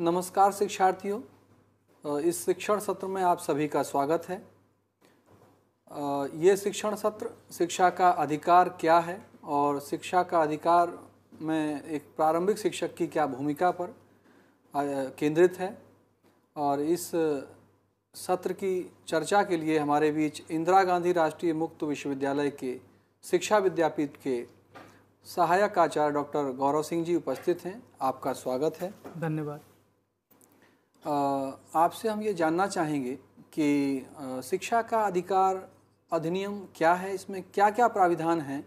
नमस्कार शिक्षार्थियों इस शिक्षण सत्र में आप सभी का स्वागत है ये शिक्षण सत्र शिक्षा का अधिकार क्या है और शिक्षा का अधिकार में एक प्रारंभिक शिक्षक की क्या भूमिका पर केंद्रित है और इस सत्र की चर्चा के लिए हमारे बीच इंदिरा गांधी राष्ट्रीय मुक्त विश्वविद्यालय के शिक्षा विद्यापीठ के सहायक आचार्य डॉक्टर गौरव सिंह जी उपस्थित हैं आपका स्वागत है धन्यवाद आपसे हम ये जानना चाहेंगे कि शिक्षा का अधिकार अधिनियम क्या है इसमें क्या क्या प्राविधान हैं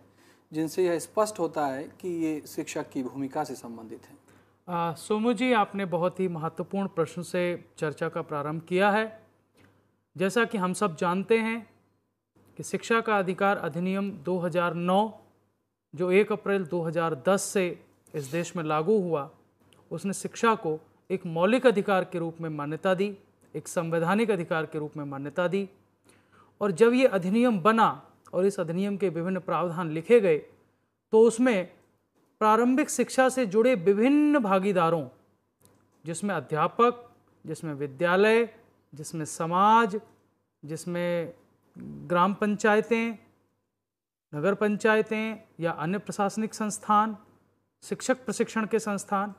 जिनसे यह स्पष्ट होता है कि ये शिक्षक की भूमिका से संबंधित है सोमू जी आपने बहुत ही महत्वपूर्ण प्रश्न से चर्चा का प्रारंभ किया है जैसा कि हम सब जानते हैं कि शिक्षा का अधिकार अधिनियम 2009 जो 1 अप्रैल 2010 से इस देश में लागू हुआ उसने शिक्षा को एक मौलिक अधिकार के रूप में मान्यता दी एक संवैधानिक अधिकार के रूप में मान्यता दी और जब ये अधिनियम बना और इस अधिनियम के विभिन्न प्रावधान लिखे गए तो उसमें प्रारंभिक शिक्षा से जुड़े विभिन्न भागीदारों जिसमें अध्यापक जिसमें विद्यालय जिसमें समाज जिसमें ग्राम पंचायतें नगर पंचायतें या अन्य प्रशासनिक संस्थान शिक्षक प्रशिक्षण के संस्थान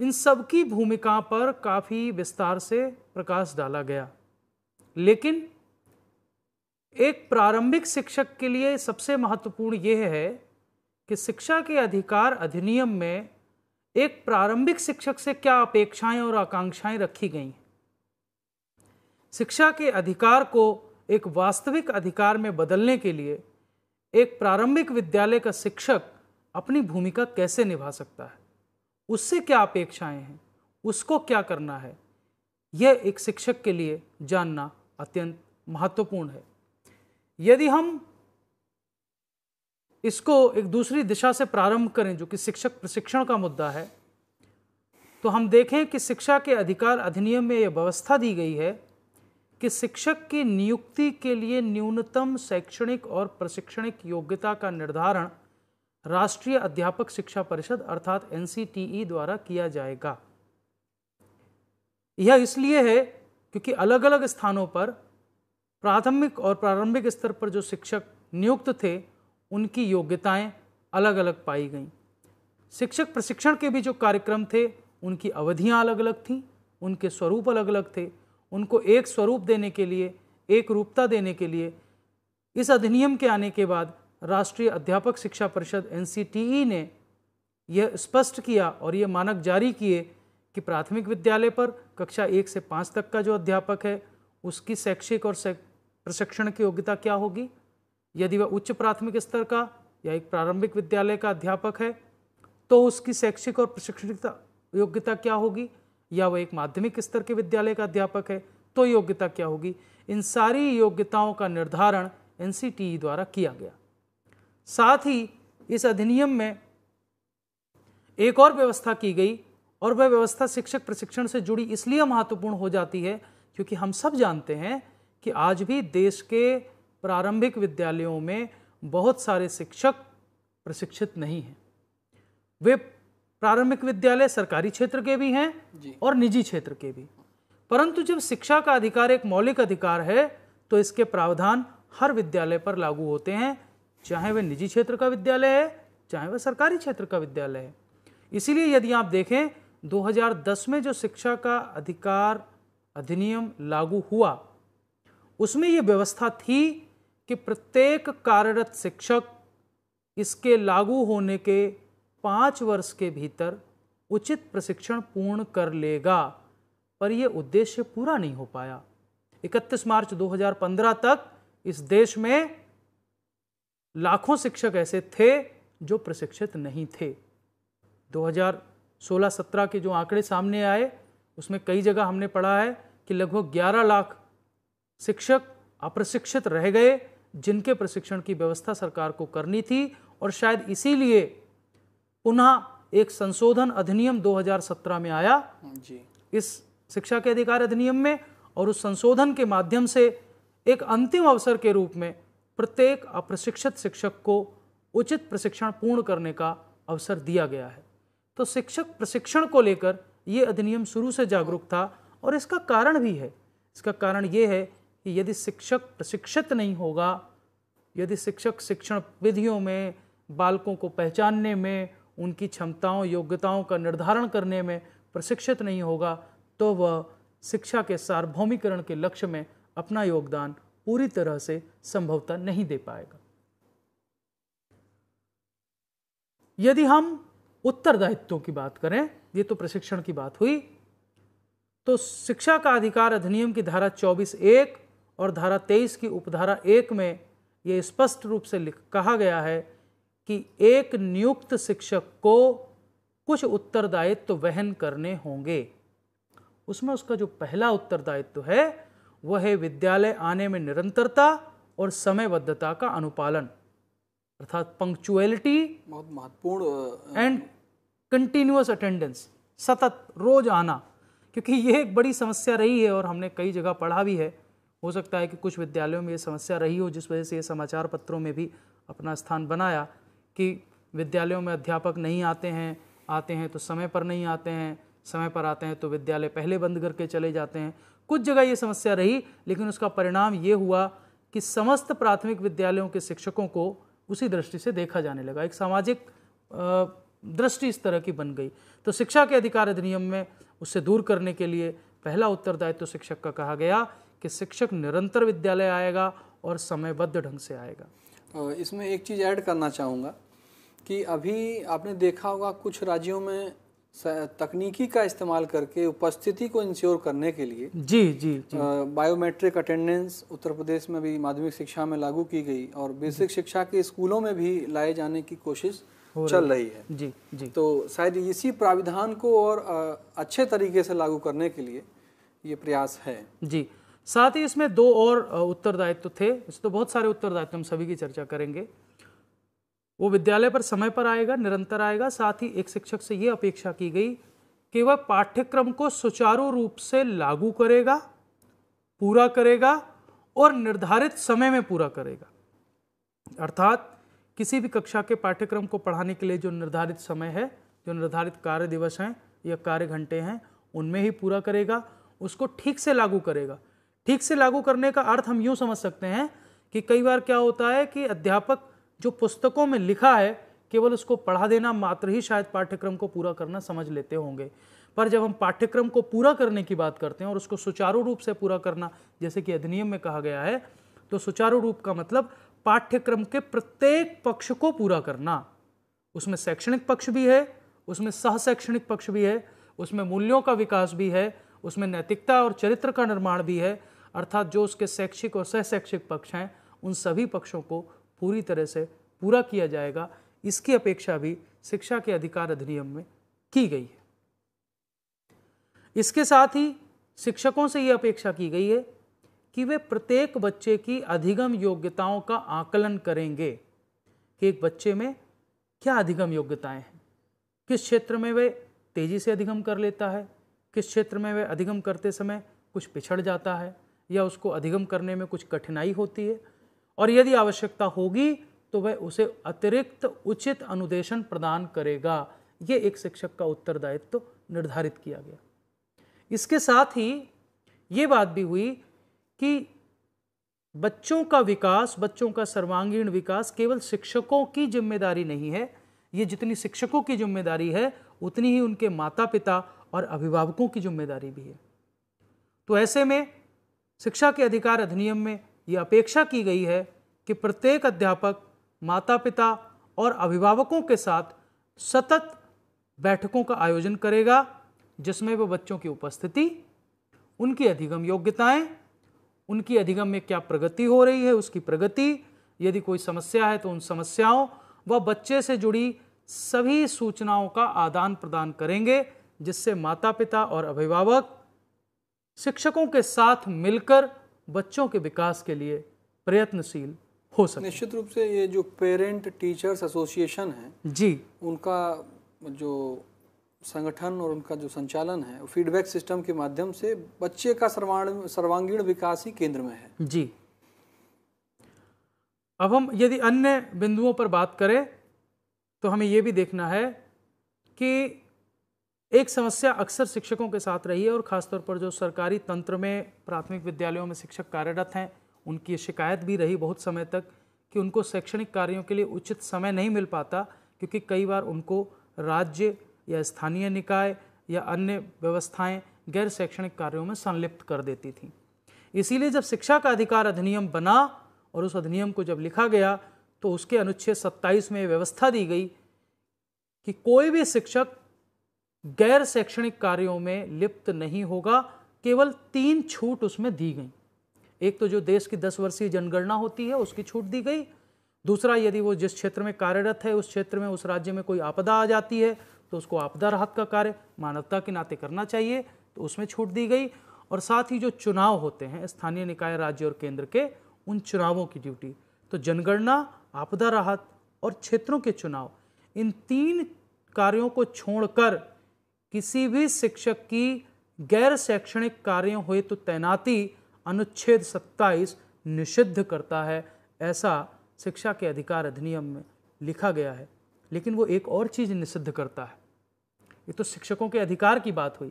इन सब की भूमिका पर काफ़ी विस्तार से प्रकाश डाला गया लेकिन एक प्रारंभिक शिक्षक के लिए सबसे महत्वपूर्ण यह है कि शिक्षा के अधिकार अधिनियम में एक प्रारंभिक शिक्षक से क्या अपेक्षाएं और आकांक्षाएं रखी गई शिक्षा के अधिकार को एक वास्तविक अधिकार में बदलने के लिए एक प्रारंभिक विद्यालय का शिक्षक अपनी भूमिका कैसे निभा सकता है उससे क्या अपेक्षाएं हैं उसको क्या करना है यह एक शिक्षक के लिए जानना अत्यंत महत्वपूर्ण है यदि हम इसको एक दूसरी दिशा से प्रारंभ करें जो कि शिक्षक प्रशिक्षण का मुद्दा है तो हम देखें कि शिक्षा के अधिकार अधिनियम में यह व्यवस्था दी गई है कि शिक्षक की नियुक्ति के लिए न्यूनतम शैक्षणिक और प्रशिक्षणिक योग्यता का निर्धारण राष्ट्रीय अध्यापक शिक्षा परिषद अर्थात एन द्वारा किया जाएगा यह इसलिए है क्योंकि अलग अलग स्थानों पर प्राथमिक और प्रारंभिक स्तर पर जो शिक्षक नियुक्त थे उनकी योग्यताएं अलग अलग पाई गईं शिक्षक प्रशिक्षण के भी जो कार्यक्रम थे उनकी अवधियां अलग अलग थीं उनके स्वरूप अलग अलग थे उनको एक स्वरूप देने के लिए एक रूपता देने के लिए इस अधिनियम के आने के बाद राष्ट्रीय अध्यापक शिक्षा परिषद एन ने यह स्पष्ट किया और ये मानक जारी किए कि प्राथमिक विद्यालय पर कक्षा एक से पाँच तक का जो अध्यापक है उसकी शैक्षिक और प्रशिक्षण की योग्यता क्या होगी यदि वह उच्च प्राथमिक स्तर का या एक प्रारंभिक विद्यालय का अध्यापक है तो उसकी शैक्षिक और प्रशिक्षण योग्यता क्या होगी या वह एक माध्यमिक स्तर के विद्यालय का अध्यापक है तो योग्यता क्या होगी इन सारी योग्यताओं का निर्धारण एन e द्वारा किया गया साथ ही इस अधिनियम में एक और व्यवस्था की गई और वह व्यवस्था शिक्षक प्रशिक्षण से जुड़ी इसलिए महत्वपूर्ण हो जाती है क्योंकि हम सब जानते हैं कि आज भी देश के प्रारंभिक विद्यालयों में बहुत सारे शिक्षक प्रशिक्षित नहीं हैं वे प्रारंभिक विद्यालय सरकारी क्षेत्र के भी हैं और निजी क्षेत्र के भी परंतु जब शिक्षा का अधिकार एक मौलिक अधिकार है तो इसके प्रावधान हर विद्यालय पर लागू होते हैं चाहे वह निजी क्षेत्र का विद्यालय है चाहे वह सरकारी क्षेत्र का विद्यालय है इसीलिए यदि आप देखें 2010 में जो शिक्षा का अधिकार अधिनियम लागू हुआ उसमें यह व्यवस्था थी कि प्रत्येक कार्यरत शिक्षक इसके लागू होने के पाँच वर्ष के भीतर उचित प्रशिक्षण पूर्ण कर लेगा पर यह उद्देश्य पूरा नहीं हो पाया 31 मार्च 2015 तक इस देश में लाखों शिक्षक ऐसे थे जो प्रशिक्षित नहीं थे 2016-17 के जो आंकड़े सामने आए उसमें कई जगह हमने पढ़ा है कि लगभग 11 लाख शिक्षक अप्रशिक्षित रह गए जिनके प्रशिक्षण की व्यवस्था सरकार को करनी थी और शायद इसीलिए पुनः एक संशोधन अधिनियम 2017 में आया जी इस शिक्षा के अधिकार अधिनियम में और उस संशोधन के माध्यम से एक अंतिम अवसर के रूप में प्रत्येक अप्रशिक्षित शिक्षक को उचित प्रशिक्षण पूर्ण करने का अवसर दिया गया है तो शिक्षक प्रशिक्षण को लेकर ये अधिनियम शुरू से जागरूक था और इसका कारण भी है इसका कारण ये है कि यदि शिक्षक प्रशिक्षित नहीं होगा यदि शिक्षक शिक्षण विधियों में बालकों को पहचानने में उनकी क्षमताओं योग्यताओं का निर्धारण करने में प्रशिक्षित नहीं होगा तो वह शिक्षा के सार्वभौमिकरण के लक्ष्य में अपना योगदान पूरी तरह से संभवता नहीं दे पाएगा यदि हम उत्तरदायित्व की बात करें ये तो प्रशिक्षण की बात हुई तो शिक्षा का अधिकार अधिनियम की धारा 24 एक और धारा 23 की उपधारा एक में ये स्पष्ट रूप से लिख कहा गया है कि एक नियुक्त शिक्षक को कुछ उत्तरदायित्व तो वहन करने होंगे उसमें उसका जो पहला उत्तरदायित्व तो है वह है विद्यालय आने में निरंतरता और समयबद्धता का अनुपालन अर्थात पंक्चुअलिटी बहुत महत्वपूर्ण एंड कंटिन्यूस अटेंडेंस सतत रोज आना क्योंकि ये एक बड़ी समस्या रही है और हमने कई जगह पढ़ा भी है हो सकता है कि कुछ विद्यालयों में ये समस्या रही हो जिस वजह से ये समाचार पत्रों में भी अपना स्थान बनाया कि विद्यालयों में अध्यापक नहीं आते हैं आते हैं तो समय पर नहीं आते हैं समय पर आते हैं तो विद्यालय पहले बंद करके चले जाते हैं कुछ जगह ये समस्या रही लेकिन उसका परिणाम ये हुआ कि समस्त प्राथमिक विद्यालयों के शिक्षकों को उसी दृष्टि से देखा जाने लगा एक सामाजिक दृष्टि इस तरह की बन गई तो शिक्षा के अधिकार अधिनियम में उससे दूर करने के लिए पहला उत्तरदायित्व तो शिक्षक का कहा गया कि शिक्षक निरंतर विद्यालय आएगा और समयबद्ध ढंग से आएगा इसमें एक चीज़ ऐड करना चाहूँगा कि अभी आपने देखा होगा कुछ राज्यों में तकनीकी का इस्तेमाल करके उपस्थिति को इंश्योर करने के लिए जी जी, जी। बायोमेट्रिक अटेंडेंस उत्तर प्रदेश में भी माध्यमिक शिक्षा में लागू की गई और बेसिक शिक्षा के स्कूलों में भी लाए जाने की कोशिश चल रही है जी जी तो शायद इसी प्राविधान को और अच्छे तरीके से लागू करने के लिए ये प्रयास है जी साथ ही इसमें दो और उत्तरदायित्व थे इस तो बहुत सारे उत्तरदायित्व हम सभी की चर्चा करेंगे वो विद्यालय पर समय पर आएगा निरंतर आएगा साथ ही एक शिक्षक से ये अपेक्षा की गई कि वह पाठ्यक्रम को सुचारू रूप से लागू करेगा पूरा करेगा और निर्धारित समय में पूरा करेगा अर्थात किसी भी कक्षा के पाठ्यक्रम को पढ़ाने के लिए जो निर्धारित समय है जो निर्धारित कार्य दिवस हैं या कार्य घंटे हैं उनमें ही पूरा करेगा उसको ठीक से लागू करेगा ठीक से लागू करने का अर्थ हम यूँ समझ सकते हैं कि कई बार क्या होता है कि अध्यापक जो पुस्तकों में लिखा है केवल उसको पढ़ा देना मात्र ही शायद पाठ्यक्रम को पूरा करना समझ लेते होंगे पर जब हम पाठ्यक्रम को पूरा करने की बात करते हैं और उसको सुचारू रूप से पूरा करना जैसे कि अधिनियम में कहा गया है तो सुचारू रूप का मतलब पाठ्यक्रम के प्रत्येक पक्ष को पूरा करना उसमें शैक्षणिक पक्ष भी है उसमें सह शैक्षणिक पक्ष भी है उसमें मूल्यों का विकास भी है उसमें नैतिकता और चरित्र का निर्माण भी है अर्थात जो उसके शैक्षिक और सहशैक्षिक पक्ष हैं उन सभी पक्षों को पूरी तरह से पूरा किया जाएगा इसकी अपेक्षा भी शिक्षा के अधिकार अधिनियम में की गई है इसके साथ ही शिक्षकों से ये अपेक्षा की गई है कि वे प्रत्येक बच्चे की अधिगम योग्यताओं का आकलन करेंगे कि एक बच्चे में क्या अधिगम योग्यताएं हैं किस क्षेत्र में वे तेज़ी से अधिगम कर लेता है किस क्षेत्र में वे अधिगम करते समय कुछ पिछड़ जाता है या उसको अधिगम करने में कुछ कठिनाई होती है और यदि आवश्यकता होगी तो वह उसे अतिरिक्त उचित अनुदेशन प्रदान करेगा ये एक शिक्षक का उत्तरदायित्व तो निर्धारित किया गया इसके साथ ही ये बात भी हुई कि बच्चों का विकास बच्चों का सर्वांगीण विकास केवल शिक्षकों की जिम्मेदारी नहीं है ये जितनी शिक्षकों की जिम्मेदारी है उतनी ही उनके माता पिता और अभिभावकों की जिम्मेदारी भी है तो ऐसे में शिक्षा के अधिकार अधिनियम में ये अपेक्षा की गई है कि प्रत्येक अध्यापक माता पिता और अभिभावकों के साथ सतत बैठकों का आयोजन करेगा जिसमें वह बच्चों की उपस्थिति उनकी अधिगम योग्यताएं उनकी अधिगम में क्या प्रगति हो रही है उसकी प्रगति यदि कोई समस्या है तो उन समस्याओं व बच्चे से जुड़ी सभी सूचनाओं का आदान प्रदान करेंगे जिससे माता पिता और अभिभावक शिक्षकों के साथ मिलकर बच्चों के विकास के लिए प्रयत्नशील हो सके निश्चित रूप से ये जो पेरेंट टीचर्स एसोसिएशन है जी उनका जो संगठन और उनका जो संचालन है फीडबैक सिस्टम के माध्यम से बच्चे का सर्वांग सर्वांगीण विकास ही केंद्र में है जी अब हम यदि अन्य बिंदुओं पर बात करें तो हमें यह भी देखना है कि एक समस्या अक्सर शिक्षकों के साथ रही है और ख़ासतौर पर जो सरकारी तंत्र में प्राथमिक विद्यालयों में शिक्षक कार्यरत हैं उनकी शिकायत भी रही बहुत समय तक कि उनको शैक्षणिक कार्यों के लिए उचित समय नहीं मिल पाता क्योंकि कई बार उनको राज्य या स्थानीय निकाय या अन्य व्यवस्थाएं गैर शैक्षणिक कार्यों में संलिप्त कर देती थी इसीलिए जब शिक्षा का अधिकार अधिनियम बना और उस अधिनियम को जब लिखा गया तो उसके अनुच्छेद 27 में व्यवस्था दी गई कि कोई भी शिक्षक गैर शैक्षणिक कार्यों में लिप्त नहीं होगा केवल तीन छूट उसमें दी गई एक तो जो देश की दस वर्षीय जनगणना होती है उसकी छूट दी गई दूसरा यदि वो जिस क्षेत्र में कार्यरत है उस क्षेत्र में उस राज्य में कोई आपदा आ जाती है तो उसको आपदा राहत का कार्य मानवता के नाते करना चाहिए तो उसमें छूट दी गई और साथ ही जो चुनाव होते हैं स्थानीय निकाय राज्य और केंद्र के उन चुनावों की ड्यूटी तो जनगणना आपदा राहत और क्षेत्रों के चुनाव इन तीन कार्यों को छोड़कर किसी भी शिक्षक की गैर शैक्षणिक कार्य हुए तो तैनाती अनुच्छेद 27 निषिद्ध करता है ऐसा शिक्षा के अधिकार अधिनियम में लिखा गया है लेकिन वो एक और चीज़ निषिद्ध करता है ये तो शिक्षकों के अधिकार की बात हुई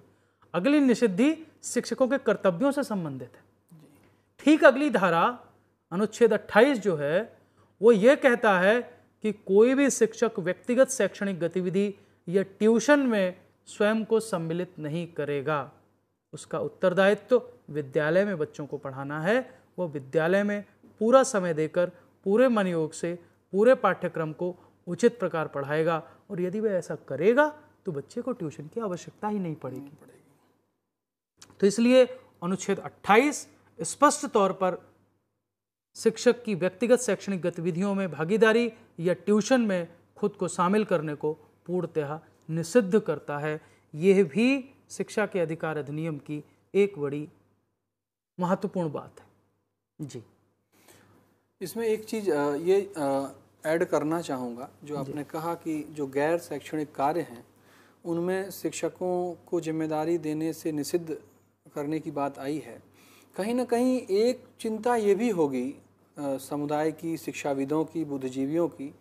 अगली निषिद्धि शिक्षकों के कर्तव्यों से संबंधित है ठीक अगली धारा अनुच्छेद 28 जो है वो ये कहता है कि कोई भी शिक्षक व्यक्तिगत शैक्षणिक गतिविधि या ट्यूशन में स्वयं को सम्मिलित नहीं करेगा उसका उत्तरदायित्व तो विद्यालय में बच्चों को पढ़ाना है वो विद्यालय में पूरा समय देकर पूरे मनयोग से पूरे पाठ्यक्रम को उचित प्रकार पढ़ाएगा और यदि वह ऐसा करेगा तो बच्चे को ट्यूशन की आवश्यकता ही नहीं पड़ेगी पड़ेगी तो इसलिए अनुच्छेद 28 स्पष्ट तौर पर शिक्षक की व्यक्तिगत शैक्षणिक गतिविधियों में भागीदारी या ट्यूशन में खुद को शामिल करने को पूर्णतः निषिद्ध करता है यह भी शिक्षा के अधिकार अधिनियम की एक बड़ी महत्वपूर्ण बात है जी इसमें एक चीज ये ऐड करना चाहूँगा जो आपने कहा कि जो गैर शैक्षणिक कार्य हैं उनमें शिक्षकों को जिम्मेदारी देने से निषिद्ध करने की बात आई है कहीं ना कहीं एक चिंता ये भी होगी समुदाय की शिक्षाविदों की बुद्धिजीवियों की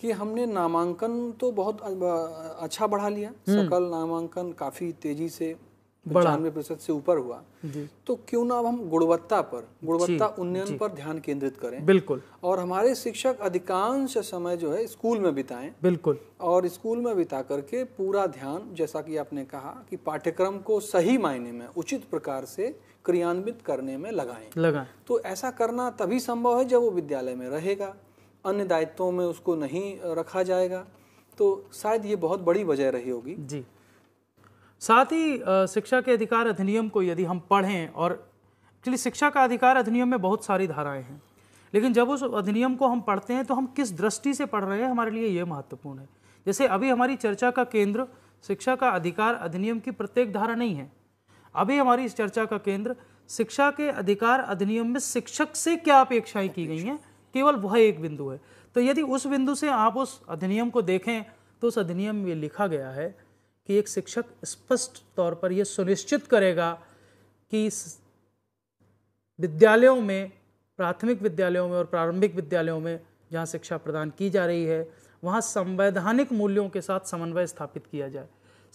कि हमने नामांकन तो बहुत अच्छा बढ़ा लिया हम्म। सकल नामांकन काफ़ी तेजी से पचानवे प्रतिशत से ऊपर हुआ तो क्यों ना अब हम गुणवत्ता पर गुणवत्ता उन्नयन पर ध्यान केंद्रित करें बिल्कुल और हमारे शिक्षक अधिकांश समय जो है स्कूल में बिताएं बिल्कुल और स्कूल में बिता करके पूरा ध्यान जैसा कि आपने कहा कि पाठ्यक्रम को सही मायने में उचित प्रकार से क्रियान्वित करने में लगाएं लगाएं तो ऐसा करना तभी संभव है जब वो विद्यालय में रहेगा अन्य दायित्वों में उसको नहीं रखा जाएगा तो शायद ये बहुत बड़ी वजह रही होगी जी साथ ही शिक्षा के अधिकार अधिनियम को यदि हम पढ़ें और एक्चुअली शिक्षा का अधिकार अधिनियम में बहुत सारी धाराएं हैं लेकिन जब उस अधिनियम को हम पढ़ते हैं तो हम किस दृष्टि से पढ़ रहे हैं हमारे लिए ये महत्वपूर्ण है जैसे अभी हमारी चर्चा का केंद्र शिक्षा का अधिकार अधिनियम की प्रत्येक धारा नहीं है अभी हमारी इस चर्चा का केंद्र शिक्षा के अधिकार अधिनियम में शिक्षक से क्या अपेक्षाएं की गई हैं केवल वह एक बिंदु है तो यदि उस बिंदु से आप उस अधिनियम को देखें तो उस अधिनियम में लिखा गया है कि एक शिक्षक स्पष्ट तौर पर यह सुनिश्चित करेगा कि विद्यालयों में प्राथमिक विद्यालयों में और प्रारंभिक विद्यालयों में जहाँ शिक्षा प्रदान की जा रही है वहाँ संवैधानिक मूल्यों के साथ समन्वय स्थापित किया जाए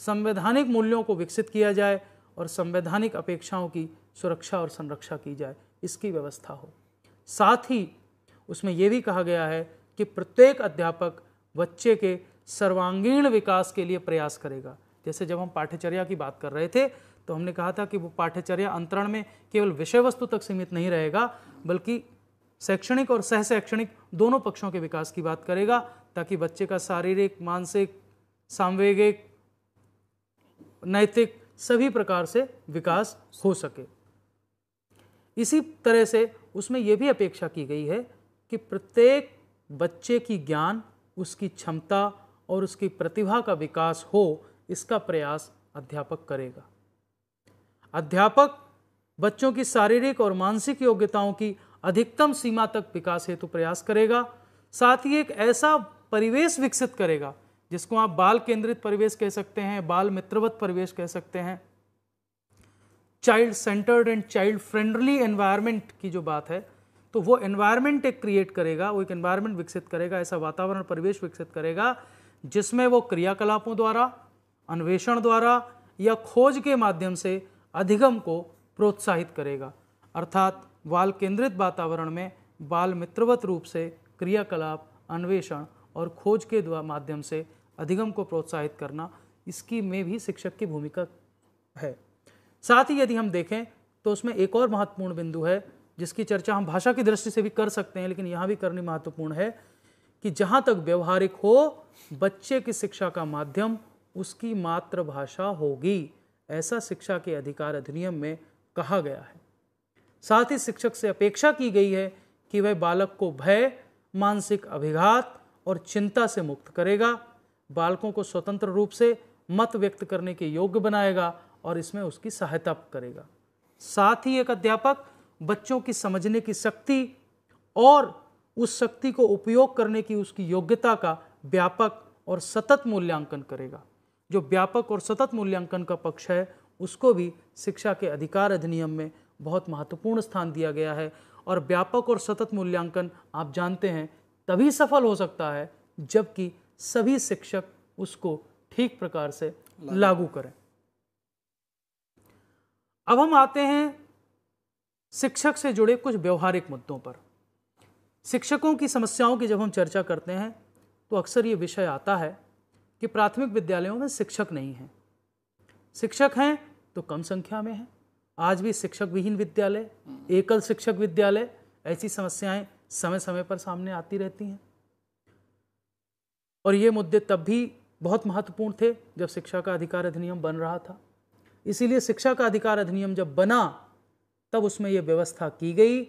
संवैधानिक मूल्यों को विकसित किया जाए और संवैधानिक अपेक्षाओं की सुरक्षा और संरक्षा की जाए इसकी व्यवस्था हो साथ ही उसमें यह भी कहा गया है कि प्रत्येक अध्यापक बच्चे के सर्वांगीण विकास के लिए प्रयास करेगा जैसे जब हम पाठ्यचर्या की बात कर रहे थे तो हमने कहा था कि वो पाठ्यचर्या अंतरण में केवल विषय वस्तु तक सीमित नहीं रहेगा बल्कि शैक्षणिक और सह शैक्षणिक दोनों पक्षों के विकास की बात करेगा ताकि बच्चे का शारीरिक मानसिक सांवेगिक नैतिक सभी प्रकार से विकास हो सके इसी तरह से उसमें यह भी अपेक्षा की गई है कि प्रत्येक बच्चे की ज्ञान उसकी क्षमता और उसकी प्रतिभा का विकास हो इसका प्रयास अध्यापक करेगा अध्यापक बच्चों की शारीरिक और मानसिक योग्यताओं की अधिकतम सीमा तक विकास हेतु प्रयास करेगा साथ ही एक ऐसा परिवेश विकसित करेगा जिसको आप बाल केंद्रित परिवेश कह सकते हैं बाल मित्रवत परिवेश कह सकते हैं child centred and child friendly environment की जो बात है तो वो एनवायरनमेंट एक क्रिएट करेगा वो एक एनवायरनमेंट विकसित करेगा ऐसा वातावरण परिवेश विकसित करेगा जिसमें वो क्रियाकलापों द्वारा अन्वेषण द्वारा या खोज के माध्यम से अधिगम को प्रोत्साहित करेगा अर्थात बाल केंद्रित वातावरण में बाल मित्रवत रूप से क्रियाकलाप अन्वेषण और खोज के माध्यम से अधिगम को प्रोत्साहित करना इसकी में भी शिक्षक की भूमिका है साथ ही यदि हम देखें तो उसमें एक और महत्वपूर्ण बिंदु है जिसकी चर्चा हम भाषा की दृष्टि से भी कर सकते हैं लेकिन यहाँ भी करनी महत्वपूर्ण है कि जहाँ तक व्यवहारिक हो बच्चे की शिक्षा का माध्यम उसकी मातृभाषा होगी ऐसा शिक्षा के अधिकार अधिनियम में कहा गया है साथ ही शिक्षक से अपेक्षा की गई है कि वह बालक को भय मानसिक अभिघात और चिंता से मुक्त करेगा बालकों को स्वतंत्र रूप से मत व्यक्त करने के योग्य बनाएगा और इसमें उसकी सहायता करेगा साथ ही एक अध्यापक बच्चों की समझने की शक्ति और उस शक्ति को उपयोग करने की उसकी योग्यता का व्यापक और सतत मूल्यांकन करेगा जो व्यापक और सतत मूल्यांकन का पक्ष है उसको भी शिक्षा के अधिकार अधिनियम में बहुत महत्वपूर्ण स्थान दिया गया है और व्यापक और सतत मूल्यांकन आप जानते हैं तभी सफल हो सकता है जबकि सभी शिक्षक उसको ठीक प्रकार से लागू करें अब हम आते हैं शिक्षक से जुड़े कुछ व्यवहारिक मुद्दों पर शिक्षकों की समस्याओं की जब हम चर्चा करते हैं तो अक्सर ये विषय आता है कि प्राथमिक विद्यालयों में शिक्षक नहीं हैं शिक्षक हैं तो कम संख्या में हैं आज भी शिक्षक विहीन विद्यालय एकल शिक्षक विद्यालय ऐसी समस्याएं समय समय पर सामने आती रहती हैं और ये मुद्दे तब भी बहुत महत्वपूर्ण थे जब शिक्षा का अधिकार अधिनियम बन रहा था इसीलिए शिक्षा का अधिकार अधिनियम जब बना तब उसमें यह व्यवस्था की गई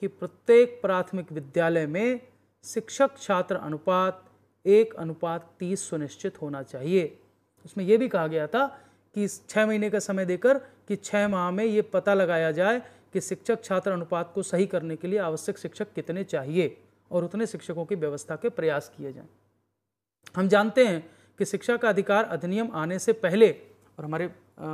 कि प्रत्येक प्राथमिक विद्यालय में शिक्षक छात्र अनुपात एक अनुपात तीस सुनिश्चित होना चाहिए उसमें यह भी कहा गया था कि छः महीने का समय देकर कि छः माह में ये पता लगाया जाए कि शिक्षक छात्र अनुपात को सही करने के लिए आवश्यक शिक्षक कितने चाहिए और उतने शिक्षकों की व्यवस्था के प्रयास किए जाएं हम जानते हैं कि शिक्षा का अधिकार अधिनियम आने से पहले और हमारे आ,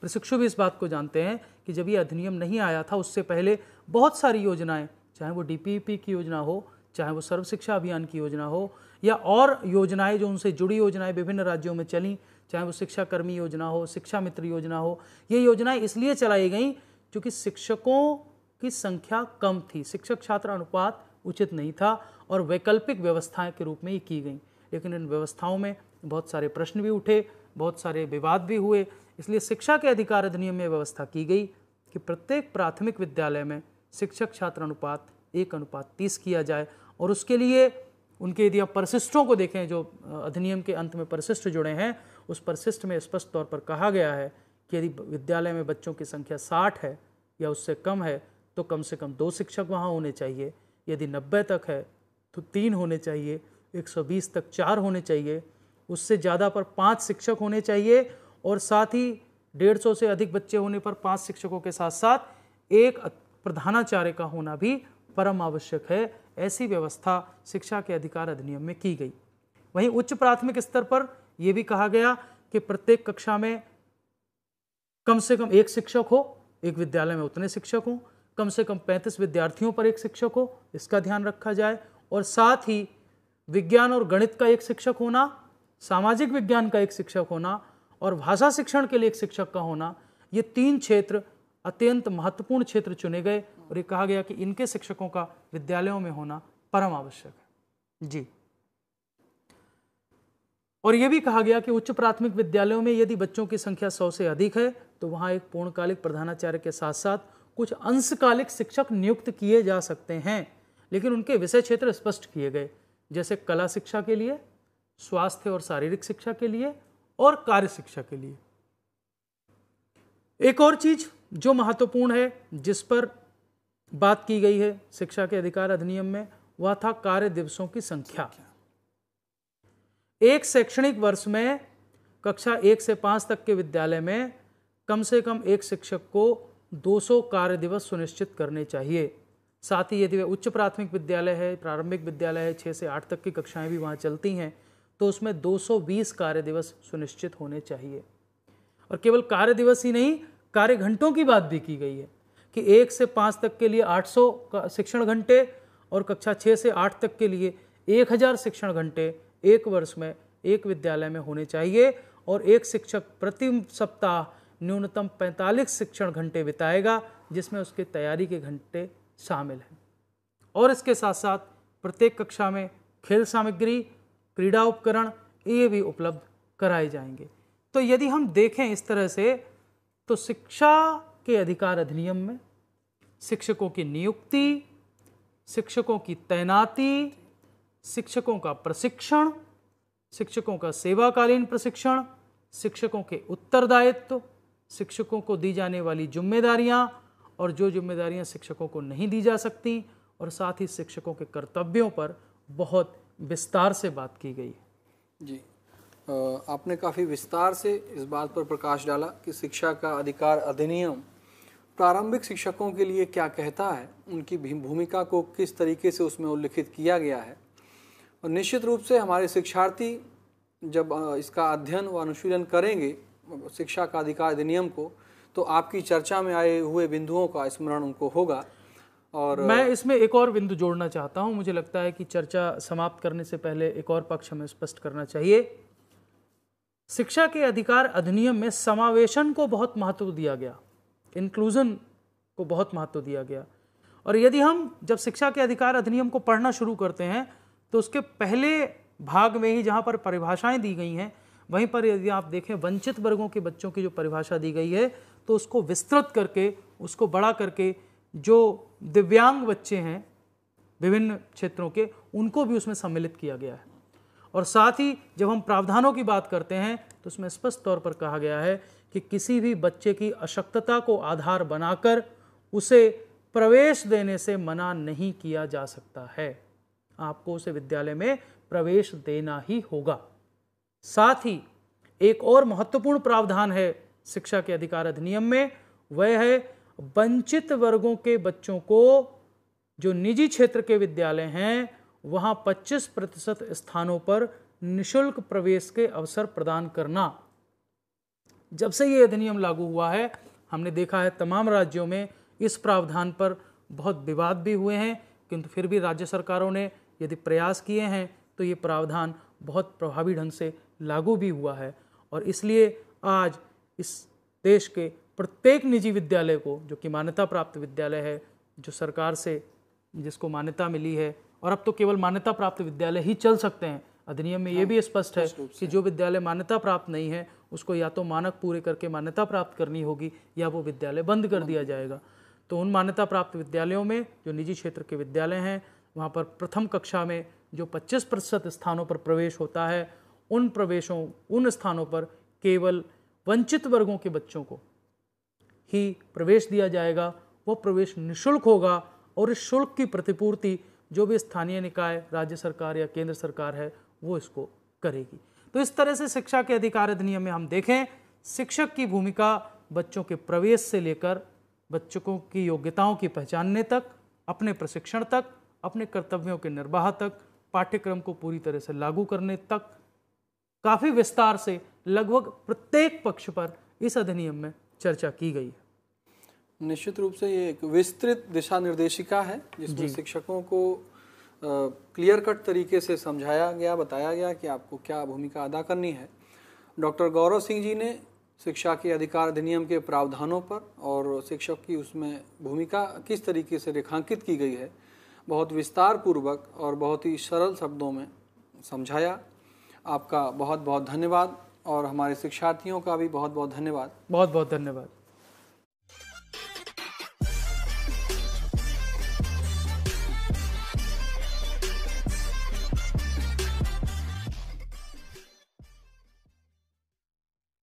प्रशिक्षु भी इस बात को जानते हैं कि जब ये अधिनियम नहीं आया था उससे पहले बहुत सारी योजनाएं चाहे वो पी की योजना हो चाहे वो सर्व शिक्षा अभियान की योजना हो या और योजनाएं जो उनसे जुड़ी योजनाएं विभिन्न राज्यों में चली चाहे वो शिक्षाकर्मी योजना हो शिक्षा मित्र योजना हो ये योजनाएं इसलिए चलाई गई क्योंकि शिक्षकों की संख्या कम थी शिक्षक छात्र अनुपात उचित नहीं था और वैकल्पिक व्यवस्थाएं के रूप में ये की गई लेकिन इन व्यवस्थाओं में बहुत सारे प्रश्न भी उठे बहुत सारे विवाद भी हुए इसलिए शिक्षा के अधिकार अधिनियम में व्यवस्था की गई कि प्रत्येक प्राथमिक विद्यालय में शिक्षक छात्र अनुपात एक अनुपात तीस किया जाए और उसके लिए उनके यदि आप परिशिष्टों को देखें जो अधिनियम के अंत में परिशिष्ट जुड़े हैं उस परिशिष्ट में स्पष्ट तौर पर कहा गया है कि यदि विद्यालय में बच्चों की संख्या साठ है या उससे कम है तो कम से कम दो शिक्षक वहाँ होने चाहिए यदि नब्बे तक है तो तीन होने चाहिए एक तक चार होने चाहिए उससे ज़्यादा पर पाँच शिक्षक होने चाहिए और साथ ही डेढ़ सौ से अधिक बच्चे होने पर पांच शिक्षकों के साथ साथ एक प्रधानाचार्य का होना भी परम आवश्यक है ऐसी व्यवस्था शिक्षा के अधिकार अधिनियम में की गई वहीं उच्च प्राथमिक स्तर पर यह भी कहा गया कि प्रत्येक कक्षा में कम से कम एक शिक्षक हो एक विद्यालय में उतने शिक्षक हों कम से कम 35 विद्यार्थियों पर एक शिक्षक हो इसका ध्यान रखा जाए और साथ ही विज्ञान और गणित का एक शिक्षक होना सामाजिक विज्ञान का एक शिक्षक होना और भाषा शिक्षण के लिए एक शिक्षक का होना ये तीन क्षेत्र अत्यंत महत्वपूर्ण क्षेत्र चुने गए और ये कहा गया कि इनके शिक्षकों का विद्यालयों में होना परम आवश्यक है जी और यह भी कहा गया कि उच्च प्राथमिक विद्यालयों में यदि बच्चों की संख्या सौ से अधिक है तो वहाँ एक पूर्णकालिक प्रधानाचार्य के साथ साथ कुछ अंशकालिक शिक्षक नियुक्त किए जा सकते हैं लेकिन उनके विषय क्षेत्र स्पष्ट किए गए जैसे कला शिक्षा के लिए स्वास्थ्य और शारीरिक शिक्षा के लिए और कार्य शिक्षा के लिए एक और चीज जो महत्वपूर्ण है जिस पर बात की गई है शिक्षा के अधिकार अधिनियम में वह था कार्य दिवसों की संख्या एक शैक्षणिक वर्ष में कक्षा एक से पांच तक के विद्यालय में कम से कम एक शिक्षक को 200 कार्य दिवस सुनिश्चित करने चाहिए साथ ही यदि वह उच्च प्राथमिक विद्यालय है प्रारंभिक विद्यालय है छः से आठ तक की कक्षाएं भी वहाँ चलती हैं तो उसमें 220 कार्य दिवस सुनिश्चित होने चाहिए और केवल कार्य दिवस ही नहीं कार्य घंटों की बात भी की गई है कि एक से पाँच तक के लिए 800 सौ शिक्षण घंटे और कक्षा छः से आठ तक के लिए 1000 शिक्षण घंटे एक वर्ष में एक विद्यालय में होने चाहिए और एक शिक्षक प्रति सप्ताह न्यूनतम पैंतालीस शिक्षण घंटे बिताएगा जिसमें उसके तैयारी के घंटे शामिल हैं और इसके साथ साथ प्रत्येक कक्षा में खेल सामग्री क्रीड़ा उपकरण ये भी उपलब्ध कराए जाएंगे तो यदि हम देखें इस तरह से तो शिक्षा के अधिकार अधिनियम में शिक्षकों की नियुक्ति शिक्षकों की तैनाती शिक्षकों का प्रशिक्षण शिक्षकों का सेवाकालीन प्रशिक्षण शिक्षकों के उत्तरदायित्व शिक्षकों को दी जाने वाली जिम्मेदारियां और जो जिम्मेदारियां शिक्षकों को नहीं दी जा सकती और साथ ही शिक्षकों के कर्तव्यों पर बहुत विस्तार से बात की गई है जी आपने काफ़ी विस्तार से इस बात पर प्रकाश डाला कि शिक्षा का अधिकार अधिनियम प्रारंभिक शिक्षकों के लिए क्या कहता है उनकी भूमिका को किस तरीके से उसमें उल्लिखित किया गया है और निश्चित रूप से हमारे शिक्षार्थी जब इसका अध्ययन व अनुशीलन करेंगे शिक्षा का अधिकार अधिनियम को तो आपकी चर्चा में आए हुए बिंदुओं का स्मरण उनको होगा और मैं इसमें एक और बिंदु जोड़ना चाहता हूं मुझे लगता है कि चर्चा समाप्त करने से पहले एक और पक्ष हमें स्पष्ट करना चाहिए शिक्षा के अधिकार अधिनियम में समावेशन को बहुत महत्व दिया गया इंक्लूजन को बहुत महत्व दिया गया और यदि हम जब शिक्षा के अधिकार अधिनियम को पढ़ना शुरू करते हैं तो उसके पहले भाग में ही जहाँ पर परिभाषाएं दी गई हैं वहीं पर यदि आप देखें वंचित वर्गों के बच्चों की जो परिभाषा दी गई है तो उसको विस्तृत करके उसको बड़ा करके जो दिव्यांग बच्चे हैं विभिन्न क्षेत्रों के उनको भी उसमें सम्मिलित किया गया है और साथ ही जब हम प्रावधानों की बात करते हैं तो उसमें स्पष्ट तौर पर कहा गया है कि किसी भी बच्चे की अशक्तता को आधार बनाकर उसे प्रवेश देने से मना नहीं किया जा सकता है आपको उसे विद्यालय में प्रवेश देना ही होगा साथ ही एक और महत्वपूर्ण प्रावधान है शिक्षा के अधिकार अधिनियम में वह है वंचित वर्गों के बच्चों को जो निजी क्षेत्र के विद्यालय हैं वहाँ 25 प्रतिशत स्थानों पर निशुल्क प्रवेश के अवसर प्रदान करना जब से ये अधिनियम लागू हुआ है हमने देखा है तमाम राज्यों में इस प्रावधान पर बहुत विवाद भी हुए हैं किंतु फिर भी राज्य सरकारों ने यदि प्रयास किए हैं तो ये प्रावधान बहुत प्रभावी ढंग से लागू भी हुआ है और इसलिए आज इस देश के प्रत्येक निजी विद्यालय को जो कि मान्यता प्राप्त विद्यालय है जो सरकार से जिसको मान्यता मिली है और अब तो केवल मान्यता प्राप्त विद्यालय ही चल सकते हैं अधिनियम में ये भी स्पष्ट है कि जो विद्यालय मान्यता प्राप्त नहीं है उसको या तो मानक पूरे करके मान्यता प्राप्त करनी होगी या वो विद्यालय बंद कर दिया जाएगा तो उन मान्यता प्राप्त विद्यालयों में जो निजी क्षेत्र के विद्यालय हैं वहाँ पर प्रथम कक्षा में जो 25 प्रतिशत स्थानों पर प्रवेश होता है उन प्रवेशों उन स्थानों पर केवल वंचित वर्गों के बच्चों को ही प्रवेश दिया जाएगा वह प्रवेश निशुल्क होगा और इस शुल्क की प्रतिपूर्ति जो भी स्थानीय निकाय राज्य सरकार या केंद्र सरकार है वो इसको करेगी तो इस तरह से शिक्षा के अधिकार अधिनियम में हम देखें शिक्षक की भूमिका बच्चों के प्रवेश से लेकर बच्चों की योग्यताओं की पहचानने तक अपने प्रशिक्षण तक अपने कर्तव्यों के निर्वाह तक पाठ्यक्रम को पूरी तरह से लागू करने तक काफ़ी विस्तार से लगभग प्रत्येक पक्ष पर इस अधिनियम में चर्चा की गई है निश्चित रूप से ये एक विस्तृत दिशा निर्देशिका है जिसमें शिक्षकों को क्लियर कट तरीके से समझाया गया बताया गया कि आपको क्या भूमिका अदा करनी है डॉक्टर गौरव सिंह जी ने शिक्षा के अधिकार अधिनियम के प्रावधानों पर और शिक्षक की उसमें भूमिका किस तरीके से रेखांकित की गई है बहुत विस्तार पूर्वक और बहुत ही सरल शब्दों में समझाया आपका बहुत बहुत धन्यवाद और हमारे शिक्षार्थियों का भी बहुत बहुत धन्यवाद बहुत बहुत धन्यवाद